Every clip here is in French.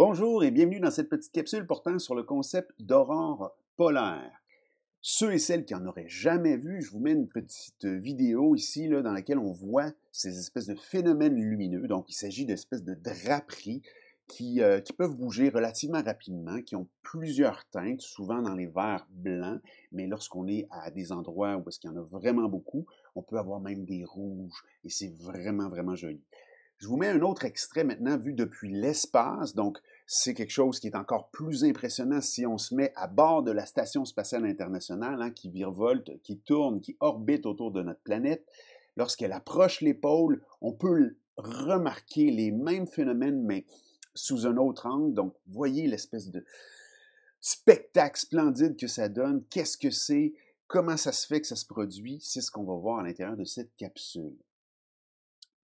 Bonjour et bienvenue dans cette petite capsule portant sur le concept d'aurore polaire. Ceux et celles qui en auraient jamais vu, je vous mets une petite vidéo ici dans laquelle on voit ces espèces de phénomènes lumineux. Donc il s'agit d'espèces de draperies qui, euh, qui, peuvent bouger relativement rapidement, qui ont plusieurs teintes, souvent dans les verts blancs, mais lorsqu'on est à des endroits où il qu'il y en a vraiment beaucoup, on peut avoir même des rouges, et c'est vraiment, vraiment joli. Je vous mets un autre extrait maintenant vu depuis l'espace. Donc, c'est quelque chose qui est encore plus impressionnant si on se met à bord de la Station spatiale internationale hein, qui virevolte, qui tourne, qui orbite autour de notre planète. Lorsqu'elle approche les pôles, on peut remarquer les mêmes phénomènes, mais sous un autre angle. Donc, voyez l'espèce de spectacle splendide que ça donne. Qu'est-ce que c'est? Comment ça se fait que ça se produit? C'est ce qu'on va voir à l'intérieur de cette capsule.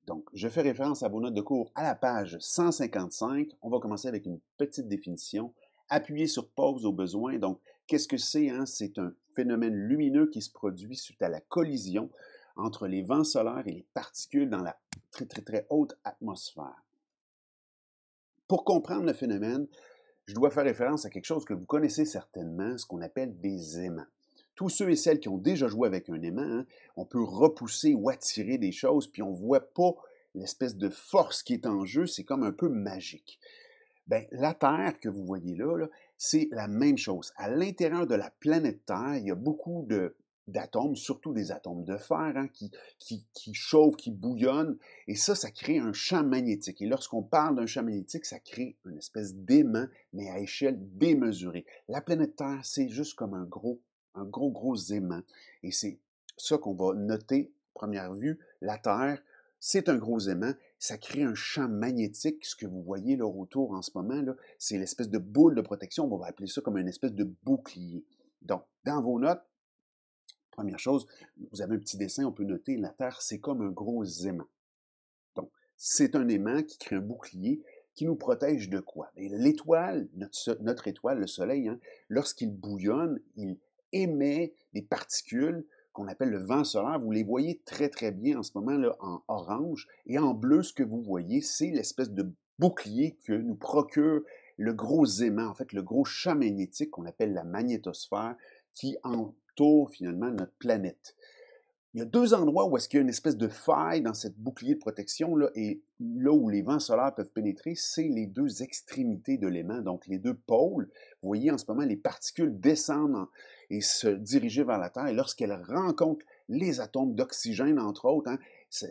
Donc, je fais référence à vos notes de cours à la page 155. On va commencer avec une petite définition. Appuyez sur pause au besoin. Donc, qu'est-ce que c'est? Hein? C'est un phénomène lumineux qui se produit suite à la collision entre les vents solaires et les particules dans la très, très, très haute atmosphère. Pour comprendre le phénomène, je dois faire référence à quelque chose que vous connaissez certainement, ce qu'on appelle des aimants tous ceux et celles qui ont déjà joué avec un aimant, hein, on peut repousser ou attirer des choses, puis on ne voit pas l'espèce de force qui est en jeu, c'est comme un peu magique. Ben, la Terre que vous voyez là, c'est la même chose. À l'intérieur de la planète Terre, il y a beaucoup d'atomes, surtout des atomes de fer, hein, qui, qui, qui, chauffent, qui bouillonnent, et ça, ça crée un champ magnétique. Et lorsqu'on parle d'un champ magnétique, ça crée une espèce d'aimant, mais à échelle démesurée. La planète Terre, c'est juste comme un gros un gros, gros aimant. Et c'est ça qu'on va noter, première vue, la Terre, c'est un gros aimant, ça crée un champ magnétique, ce que vous voyez là autour en ce moment, là, c'est l'espèce de boule de protection, on va appeler ça comme une espèce de bouclier. Donc, dans vos notes, première chose, vous avez un petit dessin, on peut noter, la Terre, c'est comme un gros aimant. Donc, c'est un aimant qui crée un bouclier, qui nous protège de quoi? L'étoile, notre, étoile, le Soleil, hein, lorsqu'il bouillonne, il, émet des particules qu'on appelle le vent solaire. Vous les voyez très, très bien en ce moment là en orange. Et en bleu, ce que vous voyez, c'est l'espèce de bouclier que nous procure le gros aimant, en fait, le gros champ magnétique qu'on appelle la magnétosphère qui entoure finalement notre planète. Il y a deux endroits où est-ce qu'il y a une espèce de faille dans cette bouclier de protection là, et là où les vents solaires peuvent pénétrer, c'est les deux extrémités de l'aimant, donc les deux pôles. Vous voyez en ce moment les particules descendent et se diriger vers la Terre et lorsqu'elles rencontrent les atomes d'oxygène entre autres, hein, ça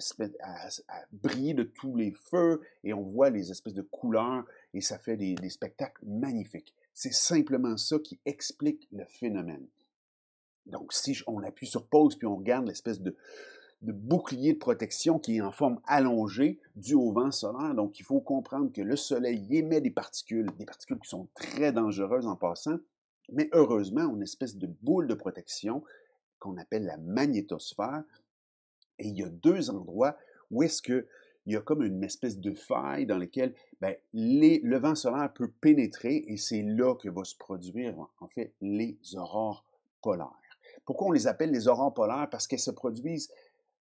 brille à, de tous les feux et on voit les espèces de couleurs et ça fait des, des spectacles magnifiques. C'est simplement ça qui explique le phénomène. Donc, si on appuie sur pause puis on regarde l'espèce de, bouclier de protection qui est en forme allongée due au vent solaire. Donc, il faut comprendre que le soleil émet des particules, des particules qui sont très dangereuses en passant, mais heureusement, on une espèce de boule de protection qu'on appelle la magnétosphère. Et il y a deux endroits où est-ce que il y a comme une espèce de faille dans laquelle ben, le vent solaire peut pénétrer et c'est là que va se produire en fait les aurores polaires. Pourquoi on les appelle les aurores polaires? Parce qu'elles se produisent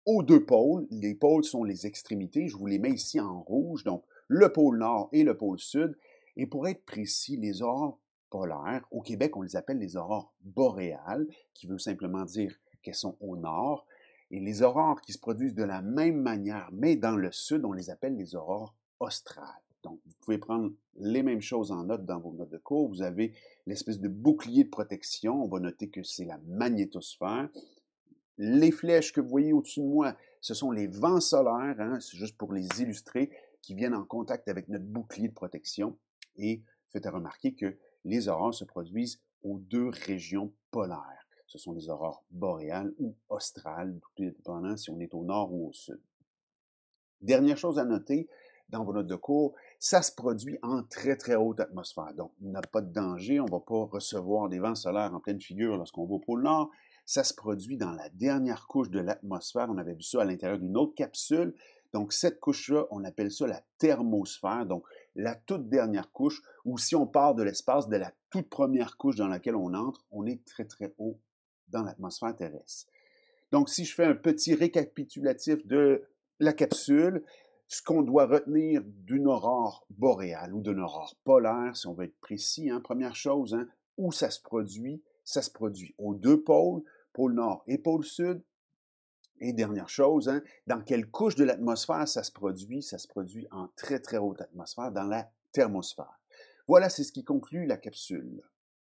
aux deux pôles. Les pôles sont les extrémités. Je vous les mets ici en rouge, donc le pôle nord et le pôle sud. Et pour être précis, les aurores polaires, au Québec, on les appelle les aurores boréales, qui veut simplement dire qu'elles sont au nord. Et les aurores qui se produisent de la même manière, mais dans le sud, on les appelle les aurores australes. Donc, vous pouvez prendre les mêmes choses en note dans vos notes vous avez l'espèce de bouclier de protection. On va noter que c'est la magnétosphère. Les flèches que vous voyez au-dessus de moi, ce sont les vents solaires, hein, c'est juste pour les illustrer, qui viennent en contact avec notre bouclier de protection. Et faites remarquer que les aurores se produisent aux deux régions polaires. Ce sont les aurores boréales ou australes, tout dépendant si on est au nord ou au sud. Dernière chose à noter, dans vos notes de cours, ça se produit en très, très haute atmosphère. Donc, il n'y a pas de danger, on ne va pas recevoir des vents solaires en pleine figure lorsqu'on va au pôle Nord. Ça se produit dans la dernière couche de l'atmosphère. On avait vu ça à l'intérieur d'une autre capsule. Donc, cette couche-là, on appelle ça la thermosphère, donc la toute dernière couche, ou si on part de l'espace de la toute première couche dans laquelle on entre, on est très, très haut dans l'atmosphère terrestre. Donc, si je fais un petit récapitulatif de la capsule, ce qu'on doit retenir d'une aurore boréale ou d'une aurore polaire, si on veut être précis, hein, première chose, hein, où ça se produit, ça se produit aux deux pôles, pôle nord et pôle sud. Et dernière chose, hein, dans quelle couche de l'atmosphère ça se produit? Ça se produit en très très haute atmosphère, dans la thermosphère. Voilà, c'est ce qui conclut la capsule.